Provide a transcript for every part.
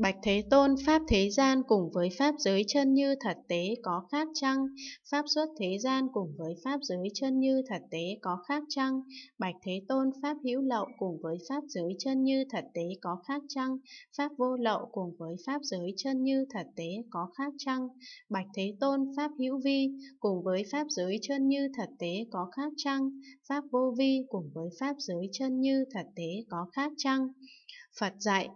Bạch Thế Tôn, Pháp thế gian cùng với Pháp giới chân như thật tế có khác chăng? Pháp xuất thế gian cùng với Pháp giới chân như thật tế có khác chăng? Bạch Thế Tôn, Pháp hữu lậu cùng với Pháp giới chân như thật tế có khác chăng? Pháp vô lậu cùng với Pháp giới chân như thật tế có khác chăng? Bạch Thế Tôn, Pháp hữu vi cùng với Pháp giới chân như thật tế có khác chăng? Pháp vô vi cùng với Pháp giới chân như thật tế có khác chăng? Phật dạy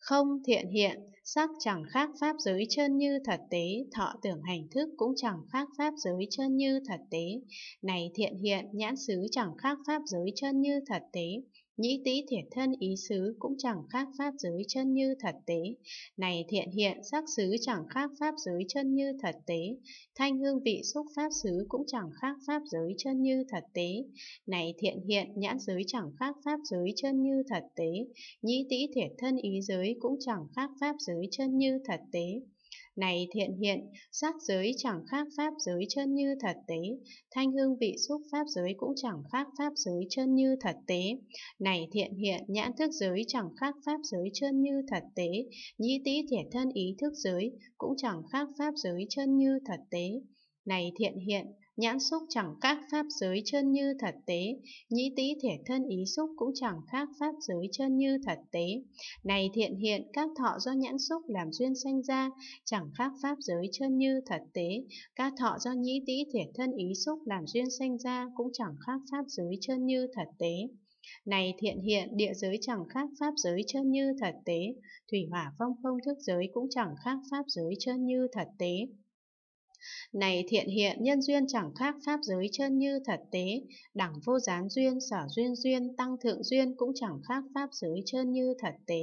không thiện hiện, sắc chẳng khác pháp giới chân như thật tế, thọ tưởng hành thức cũng chẳng khác pháp giới chân như thật tế. Này thiện hiện, nhãn xứ chẳng khác pháp giới chân như thật tế, Nhĩ tý thiệt thân ý xứ cũng chẳng khác pháp giới chân như thật tế. Này thiện hiện sắc xứ chẳng khác pháp giới chân như thật tế. Thanh hương vị xúc pháp xứ cũng chẳng khác pháp giới chân như thật tế. Này thiện hiện nhãn giới chẳng khác pháp giới chân như thật tế. Nhĩ tý thiệt thân ý giới cũng chẳng khác pháp giới chân như thật tế. Này thiện hiện, sắc giới chẳng khác pháp giới chân như thật tế, thanh hương vị xúc pháp giới cũng chẳng khác pháp giới chân như thật tế. Này thiện hiện, nhãn thức giới chẳng khác pháp giới chân như thật tế, nhĩ tĩ thể thân ý thức giới cũng chẳng khác pháp giới chân như thật tế này thiện hiện, nhãn xúc chẳng khác pháp giới chân như thật tế, nhĩ tý thể thân ý xúc cũng chẳng khác pháp giới chân như thật tế. Này thiện hiện, các thọ do nhãn xúc làm duyên sanh ra, chẳng khác pháp giới chân như thật tế, các thọ do nhĩ tý thể thân ý xúc làm duyên sanh ra cũng chẳng khác pháp giới chân như thật tế. Này thiện hiện, địa giới chẳng khác pháp giới chân như thật tế, thủy hỏa phong không thức giới cũng chẳng khác pháp giới chân như thật tế. Này thiện hiện nhân duyên chẳng khác pháp giới chân như thật tế, đẳng vô gián duyên, sở duyên duyên, tăng thượng duyên cũng chẳng khác pháp giới chân như thật tế.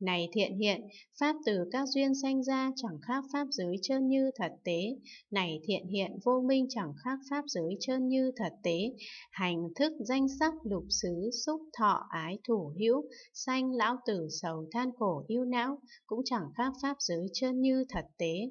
Này thiện hiện, pháp từ các duyên sanh ra chẳng khác pháp giới chân như thật tế. Này thiện hiện vô minh chẳng khác pháp giới chân như thật tế. Hành thức danh sắc lục xứ xúc thọ ái thủ hữu, sanh lão tử sầu than khổ yêu não cũng chẳng khác pháp giới chân như thật tế.